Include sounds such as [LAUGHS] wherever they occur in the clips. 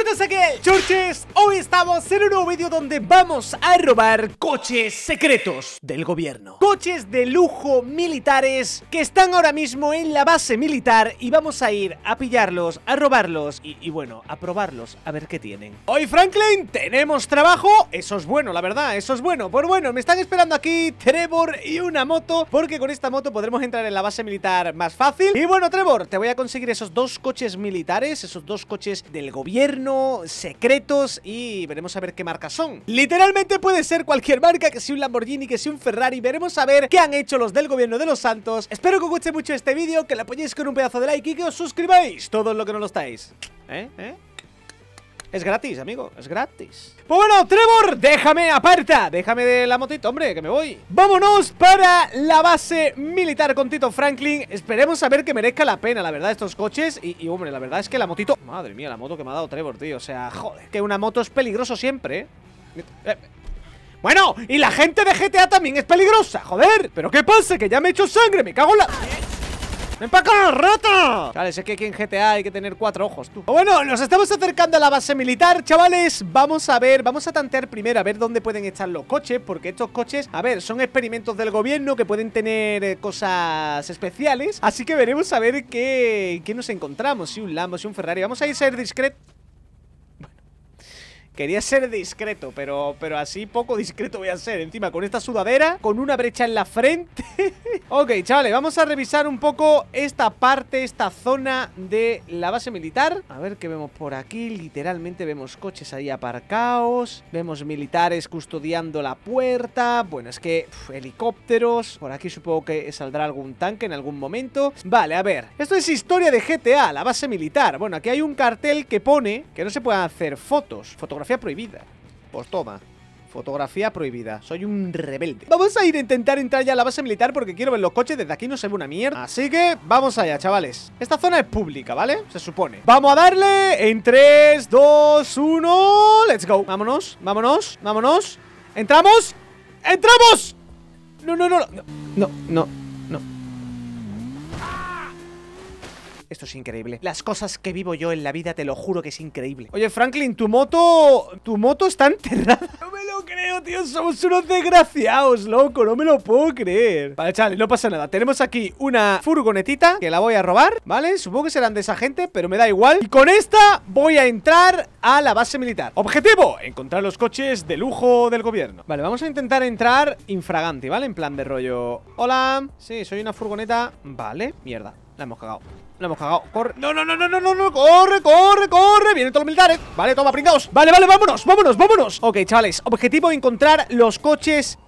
Acuérdense que, Churches, hoy estamos en un nuevo vídeo donde vamos a robar coches secretos del gobierno Coches de lujo militares que están ahora mismo en la base militar y vamos a ir a pillarlos, a robarlos y, y bueno, a probarlos, a ver qué tienen Hoy Franklin, tenemos trabajo, eso es bueno la verdad, eso es bueno Pues bueno, me están esperando aquí Trevor y una moto porque con esta moto podremos entrar en la base militar más fácil Y bueno Trevor, te voy a conseguir esos dos coches militares, esos dos coches del gobierno secretos y veremos a ver qué marcas son. Literalmente puede ser cualquier marca, que sea un Lamborghini, que sea un Ferrari, veremos a ver qué han hecho los del gobierno de los santos. Espero que os guste mucho este vídeo, que lo apoyéis con un pedazo de like y que os suscribáis, todos los que no lo estáis. ¿Eh? ¿Eh? Es gratis, amigo, es gratis Pues bueno, Trevor, déjame aparta Déjame de la motito, hombre, que me voy Vámonos para la base militar con Tito Franklin Esperemos a ver que merezca la pena, la verdad, estos coches y, hombre, la verdad es que la motito Madre mía, la moto que me ha dado Trevor, tío O sea, joder, que una moto es peligroso siempre ¿eh? Eh, bueno, y la gente de GTA también es peligrosa, joder. ¿Pero qué pasa? Que ya me he hecho sangre, me cago en la... ¡Ven para acá, rata! Chavales, es que aquí en GTA hay que tener cuatro ojos, tú. Bueno, nos estamos acercando a la base militar, chavales. Vamos a ver, vamos a tantear primero a ver dónde pueden estar los coches, porque estos coches, a ver, son experimentos del gobierno que pueden tener eh, cosas especiales. Así que veremos a ver qué, qué nos encontramos. Si un Lambo, si un Ferrari. Vamos a ir a ser discretos. Quería ser discreto, pero, pero así poco discreto voy a ser. Encima, con esta sudadera, con una brecha en la frente. [LAUGHS] ok, chavales, vamos a revisar un poco esta parte, esta zona de la base militar. A ver qué vemos por aquí. Literalmente vemos coches ahí aparcados. Vemos militares custodiando la puerta. Bueno, es que helicópteros. Por aquí supongo que saldrá algún tanque en algún momento. Vale, a ver. Esto es historia de GTA, la base militar. Bueno, aquí hay un cartel que pone que no se pueden hacer fotos. Fotografías prohibida. Pues toma. Fotografía prohibida. Soy un rebelde. Vamos a ir a intentar entrar ya a la base militar porque quiero ver los coches. Desde aquí no se ve una mierda. Así que vamos allá, chavales. Esta zona es pública, ¿vale? Se supone. Vamos a darle en 3, 2, 1... ¡Let's go! Vámonos, vámonos, vámonos. ¡Entramos! ¡Entramos! No, no, no. No, no. no. Esto es increíble. Las cosas que vivo yo en la vida, te lo juro que es increíble. Oye, Franklin, tu moto... Tu moto está enterrada. [LAUGHS] No me lo creo, tío. Somos unos desgraciados, loco. No me lo puedo creer. Vale, chale, no pasa nada. Tenemos aquí una furgonetita que la voy a robar, ¿vale? Supongo que serán de esa gente, pero me da igual. Y con esta voy a entrar a la base militar. Objetivo, encontrar los coches de lujo del gobierno. Vale, vamos a intentar entrar infragante, ¿vale? En plan de rollo... Hola. Sí, soy una furgoneta. Vale, mierda. La hemos cagado. Lo hemos cagado. Corre. No, no, no, no, no, no, no. Corre, corre, corre. Vienen todos los militares. Vale, toma, pringados. Vale, vale, vámonos, vámonos, vámonos. Ok, chavales. Objetivo: encontrar los coches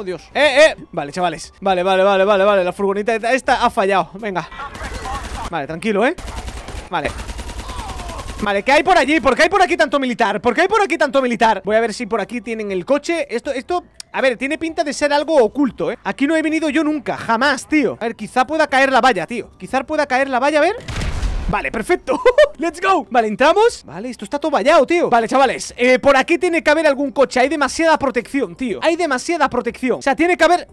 Oh, Dios. ¡Eh, eh! Vale, chavales. Vale, vale, vale, vale, vale. La furgoneta esta ha fallado. Venga. Vale, tranquilo, ¿eh? Vale. Vale, ¿qué hay por allí? ¿Por qué hay por aquí tanto militar? ¿Por qué hay por aquí tanto militar? Voy a ver si por aquí tienen el coche Esto, esto, a ver, tiene pinta de ser algo oculto, ¿eh? Aquí no he venido yo nunca, jamás, tío A ver, quizá pueda caer la valla, tío Quizá pueda caer la valla, a ver Vale, perfecto [LAUGHS] Let's go Vale, entramos Vale, esto está todo vallado, tío Vale, chavales eh, Por aquí tiene que haber algún coche Hay demasiada protección, tío Hay demasiada protección O sea, tiene que haber...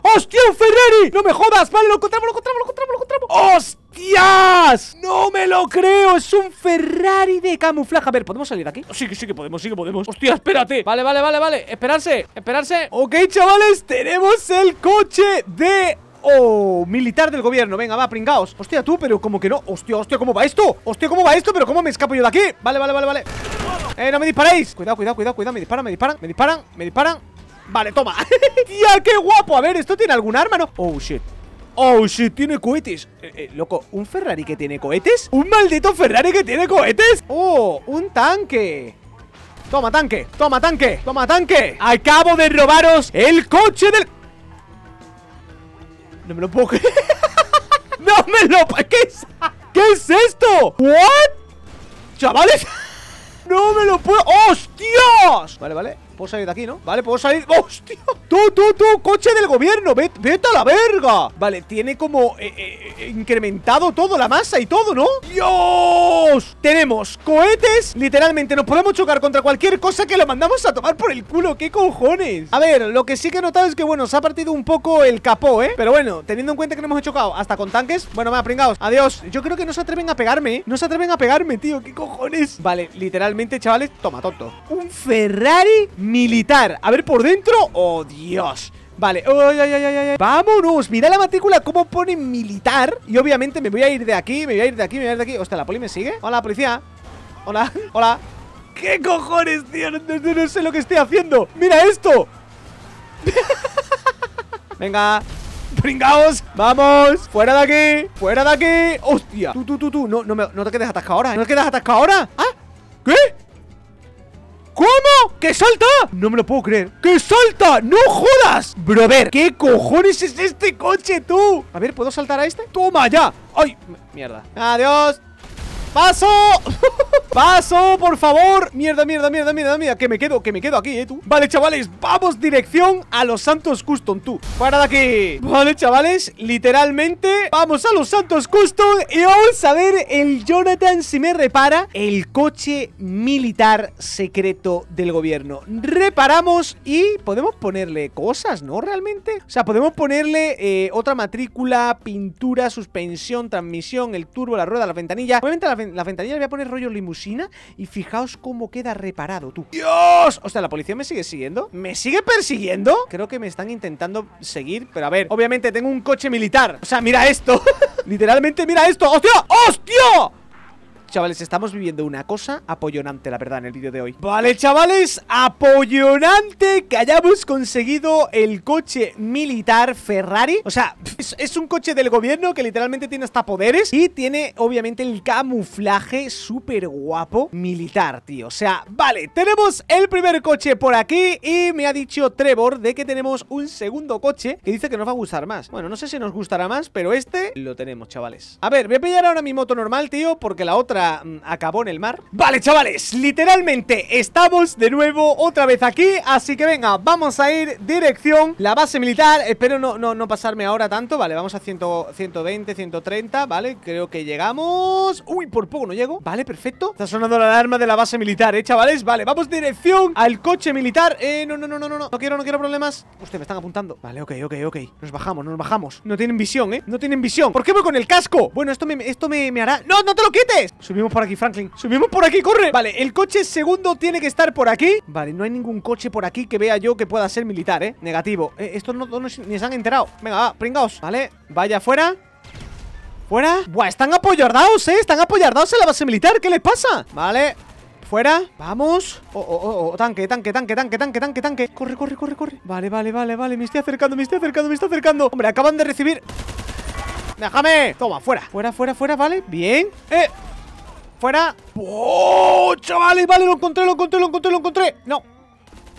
¡Hostia, un Ferrari! ¡No me jodas! Vale, lo encontramos, lo encontramos, lo encontramos, lo encontramos ¡Hostias! ¡No me lo creo! ¡Es un Ferrari de camuflaje! A ver, ¿podemos salir de aquí? Sí sí que podemos, sí que podemos ¡Hostia, espérate! Vale, vale, vale, vale Esperarse, esperarse Ok, chavales, tenemos el coche de ¡Oh! Militar del gobierno, venga, va, pringaos Hostia, tú, pero como que no Hostia, hostia, ¿cómo va esto? Hostia, ¿cómo va esto? ¿Pero cómo me escapo yo de aquí? Vale, vale, vale, vale ¡Eh, no me disparéis! Cuidado, cuidado, cuidado, cuidado Me disparan, me disparan, me disparan, me disparan Vale, toma [LAUGHS] ¡Tía, qué guapo! A ver, ¿esto tiene algún arma, no? ¡Oh, shit! ¡Oh, shit! Tiene cohetes eh, eh, Loco, ¿un Ferrari que tiene cohetes? ¿Un maldito Ferrari que tiene cohetes? ¡Oh, un tanque! Toma, tanque, toma, tanque, toma, tanque Acabo de robaros el coche del... No me lo puedo creer. [LAUGHS] ¡No me lo... ¿Qué es, ¿Qué es esto? ¿What? ¡Chavales! [LAUGHS] ¡No me lo puedo! ¡Hostias! Vale, vale Puedo salir de aquí, ¿no? Vale, puedo salir [LAUGHS] ¡Hostia! ¡Tú, tú, tú! ¡Coche del gobierno! ¡Vete, vete a la verga! Vale, tiene como eh, eh, eh, incrementado todo, la masa y todo, ¿no? ¡Dios! Tenemos cohetes Literalmente nos podemos chocar contra cualquier cosa que lo mandamos a tomar por el culo ¡Qué cojones! A ver, lo que sí que he notado es que, bueno, se ha partido un poco el capó, ¿eh? Pero bueno, teniendo en cuenta que no hemos chocado hasta con tanques Bueno, me ha Adiós Yo creo que no se atreven a pegarme, No se atreven a pegarme, tío ¿Qué cojones? Vale, literalmente, chavales Toma, tonto Un Ferrari Militar. A ver, ¿por dentro? ¡Oh, Dios! Vale, vámonos Mira la matrícula Cómo pone militar Y obviamente me voy a ir de aquí, me voy a ir de aquí, me voy a ir de aquí Hostia, la poli me sigue Hola, policía Hola, [LAUGHS] hola ¿Qué cojones, tío? No, sé lo que estoy haciendo ¡Mira esto! [LAUGHS] Venga Pringaos, vamos, fuera de aquí Fuera de aquí, hostia Tú, tú, tú, tú, no, no, me, te quedes atascado ahora ¿eh? ¿No te quedes atascado ahora? ¿Ah? ¿Que salta? No me lo puedo creer ¡Que salta! ¡No jodas! Bro, ver ¿Qué cojones es este coche, tú? A ver, ¿puedo saltar a este? ¡Toma ya! ¡Ay! Mierda Adiós ¡Paso! [LAUGHS] ¡Paso, por favor! Mierda, mierda, mierda, mierda, mierda Que me quedo, que me quedo aquí, eh, tú Vale, chavales, vamos dirección a los Santos Custom, tú Para de aquí Vale, chavales, literalmente Vamos a los Santos Custom Y vamos a ver el Jonathan si me repara El coche militar secreto del gobierno Reparamos y podemos ponerle cosas, ¿no? Realmente O sea, podemos ponerle eh, otra matrícula Pintura, suspensión, transmisión El turbo, la rueda, la ventanilla Obviamente la ventanilla la ventanilla le voy a poner rollo limusina y fijaos cómo queda reparado, tú. ¡Dios! O sea, la policía me sigue siguiendo. ¿Me sigue persiguiendo? Creo que me están intentando seguir, pero a ver, obviamente tengo un coche militar. O sea, mira esto. [LAUGHS] Literalmente, mira esto. ¡Hostia! ¡Hostia! Chavales, estamos viviendo una cosa apoyonante la verdad, en el vídeo de hoy Vale, chavales, apoyonante que hayamos conseguido el coche militar Ferrari O sea, es, es, un coche del gobierno que literalmente tiene hasta poderes Y tiene, obviamente, el camuflaje súper guapo militar, tío O sea, vale, tenemos el primer coche por aquí Y me ha dicho Trevor de que tenemos un segundo coche que dice que nos va a gustar más Bueno, no sé si nos gustará más, pero este lo tenemos, chavales A ver, voy a pillar ahora mi moto normal, tío, porque la otra Mm, acabó en el mar Vale, chavales, literalmente estamos de nuevo otra vez aquí Así que venga, vamos a ir dirección la base militar Espero no, no, no pasarme ahora tanto, vale, vamos a 120, 130, vale Creo que llegamos... Uy, por poco no llego Vale, perfecto Está sonando la alarma de la base militar, eh, chavales Vale, vamos dirección al coche militar Eh, no, no, no, no, no, no, quiero, no quiero problemas Usted, me están apuntando Vale, ok, ok, ok Nos bajamos, nos bajamos No tienen visión, eh, no tienen visión ¿Por qué voy con el casco? Bueno, esto me, esto me, me hará... ¡No, no te lo quites! Subimos por aquí, Franklin. Subimos por aquí, corre. Vale, el coche segundo tiene que estar por aquí. Vale, no hay ningún coche por aquí que vea yo que pueda ser militar, ¿eh? Negativo. Eh, estos no, ni se han enterado. Venga, va, pringaos. Vale, vaya afuera. Fuera. Buah, están apoyardados, ¿eh? Están apoyardados en la base militar. ¿Qué les pasa? Vale, Fuera, vamos oh, oh, oh, oh, tanque, tanque, tanque, tanque, tanque, tanque, tanque Corre, corre, corre, corre Vale, vale, vale, vale, me estoy acercando, me estoy acercando, me estoy acercando Hombre, acaban de recibir ¡Déjame! Toma, fuera Fuera, fuera, fuera, vale, bien Eh, ¡Fuera! ¡Oh, chavales! Vale, lo encontré, lo encontré, lo encontré, lo encontré. No.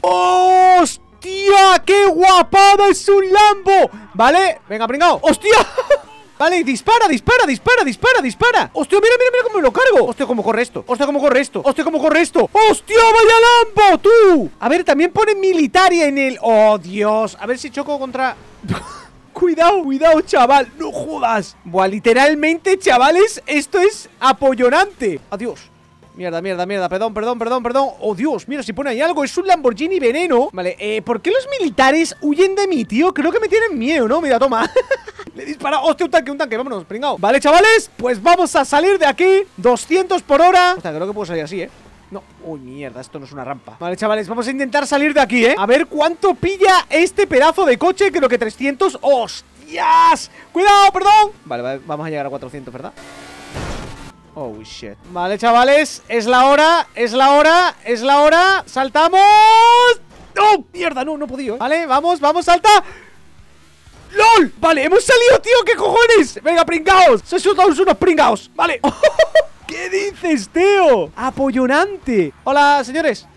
¡Hostia! ¡Qué guapada! ¡Es un Lambo! ¿Vale? Venga, pringao. ¡Hostia! [LAUGHS] Vale, dispara, dispara, dispara, dispara, dispara Hostia, mira, mira, mira cómo lo cargo Hostia, cómo corre esto, hostia, cómo corre esto Hostia, cómo corre esto, hostia, vaya Lambo, tú A ver, también pone militaria en el Oh, Dios, a ver si choco contra... [LAUGHS] cuidado, cuidado, chaval No jodas Buah, literalmente, chavales, esto es apoyonante Adiós Mierda, mierda, mierda, perdón, perdón, perdón, perdón Oh, Dios, mira, si pone ahí algo, es un Lamborghini veneno Vale, eh, ¿por qué los militares huyen de mí, tío? Creo que me tienen miedo, ¿no? Mira, toma [LAUGHS] Le dispara, hostia, un tanque, un tanque, vámonos, pringao Vale, chavales, pues vamos a salir de aquí 200 por hora sea, creo que puedo salir así, ¿eh? No, uy, mierda, esto no es una rampa Vale, chavales, vamos a intentar salir de aquí, ¿eh? A ver cuánto pilla este pedazo de coche Creo que 300, ¡hostias! ¡Cuidado, perdón! Vale, vamos a llegar a 400, ¿verdad? Oh, shit Vale, chavales, es la hora, es la hora, es la hora ¡Saltamos! No, mierda! No, no he podido, ¿eh? Vale, vamos, vamos, salta ¡LOL! Vale, hemos salido, tío, ¿qué cojones? Venga, pringaos, se todos unos pringaos Vale [LAUGHS] ¿Qué dices, Teo? ¡Apollonante! Hola, señores.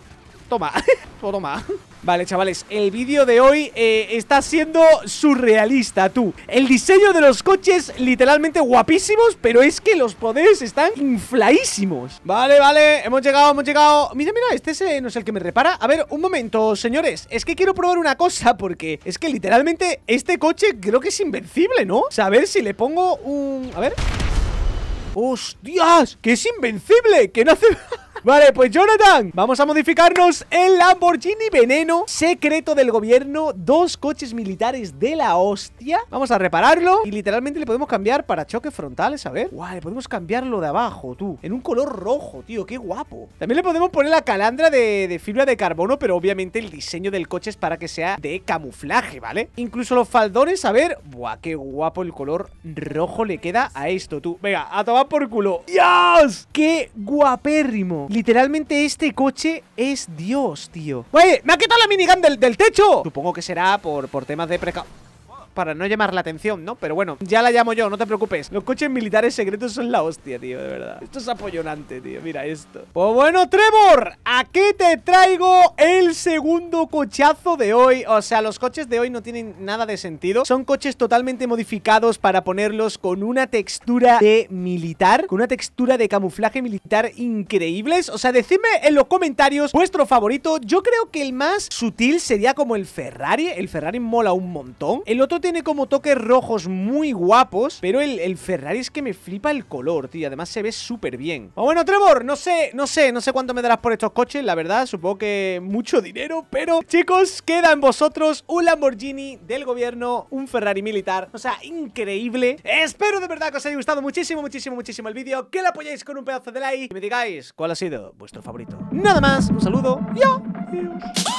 Toma. [LAUGHS] Toma. Vale, chavales, el vídeo de hoy eh, está siendo surrealista, tú. El diseño de los coches literalmente guapísimos, pero es que los poderes están inflaísimos. Vale, vale, hemos llegado, hemos llegado. Mira, mira, este eh, no es el que me repara. A ver, un momento, señores. Es que quiero probar una cosa, porque es que literalmente este coche creo que es invencible, ¿no? O sea, a ver si le pongo un... A ver... ¡Hostias! ¡Que es invencible! ¡Que no hace... Vale, pues Jonathan, vamos a modificarnos el Lamborghini Veneno secreto del gobierno. Dos coches militares de la hostia. Vamos a repararlo y literalmente le podemos cambiar para choques frontales, a ver. Guau, le podemos cambiarlo de abajo, tú. En un color rojo, tío, qué guapo. También le podemos poner la calandra de, de fibra de carbono, pero obviamente el diseño del coche es para que sea de camuflaje, ¿vale? Incluso los faldones, a ver. Buah, qué guapo el color rojo le queda a esto, tú. Venga, a tomar por culo. ¡Dios! ¡Qué guapérrimo! Literalmente este coche es Dios, tío. ¡Oye, ¡Me ha quitado la minigun del, del techo! Supongo que será por, por temas de precaución para no llamar la atención, ¿no? Pero bueno, ya la llamo yo, no te preocupes. Los coches militares secretos son la hostia, tío, de verdad. Esto es apoyonante, tío. Mira esto. Pues bueno, Trevor, aquí te traigo el segundo cochazo de hoy. O sea, los coches de hoy no tienen nada de sentido. Son coches totalmente modificados para ponerlos con una textura de militar, con una textura de camuflaje militar increíbles. O sea, decidme en los comentarios vuestro favorito. Yo creo que el más sutil sería como el Ferrari. El Ferrari mola un montón. El otro tiene como toques rojos muy guapos, pero el, Ferrari es que me flipa el color, tío. Además se ve súper bien. O bueno, Trevor, no sé, no sé, no sé cuánto me darás por estos coches, la verdad, supongo que mucho dinero, pero chicos, queda en vosotros un Lamborghini del gobierno, un Ferrari militar, o sea, increíble. Espero de verdad que os haya gustado muchísimo, muchísimo, muchísimo el vídeo, que lo apoyéis con un pedazo de like y me digáis cuál ha sido vuestro favorito. Nada más, un saludo y adiós.